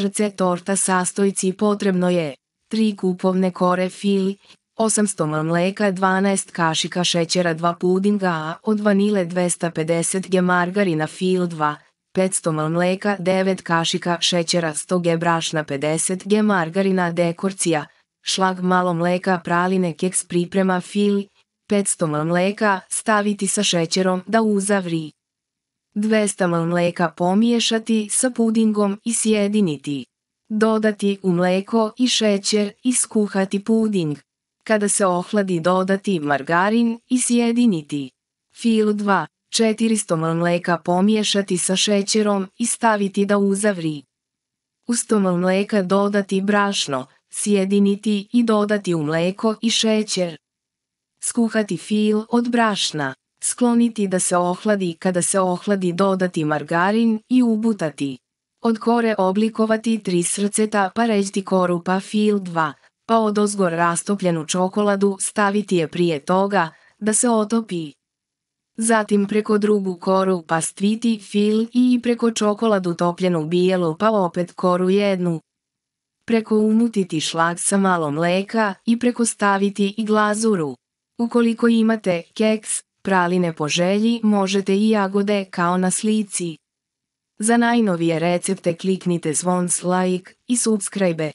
Srce torta sastojci potrebno je 3 kupovne kore fili, 800 ml mleka, 12 kašika šećera, 2 pudinga, od vanile 250 g margarina fil 2, 500 ml mleka, 9 kašika šećera, 100 g brašna, 50 g margarina dekorcija, šlag malo mleka, praline keks priprema fili, 500 ml mleka, staviti sa šećerom da uzavri. 200 ml mleka pomiješati sa pudingom i sjediniti. Dodati u mleko i šećer i skuhati puding. Kada se ohladi dodati margarin i sjediniti. Fil 2. 400 ml pomiješati sa šećerom i staviti da uzavri. U 100 ml mleka dodati brašno, sjediniti i dodati u mleko i šećer. Skuhati fil od brašna. Skloniti da se ohladi kada se ohladi dodati margarin i ubutati. Od kore oblikovati tri srceta pa reći koru pa fil 2, pa od ozgor rastopljenu čokoladu staviti je prije toga da se otopi. Zatim preko drugu koru pa stviti fil i preko čokoladu topljenu bijelu pa opet koru jednu. Preko umutiti šlag sa malo mleka i preko staviti i glazuru. Ukoliko imate keks, Praline po želji možete i jagode kao na slici. Za najnovije recepte kliknite zvon like i subscribe.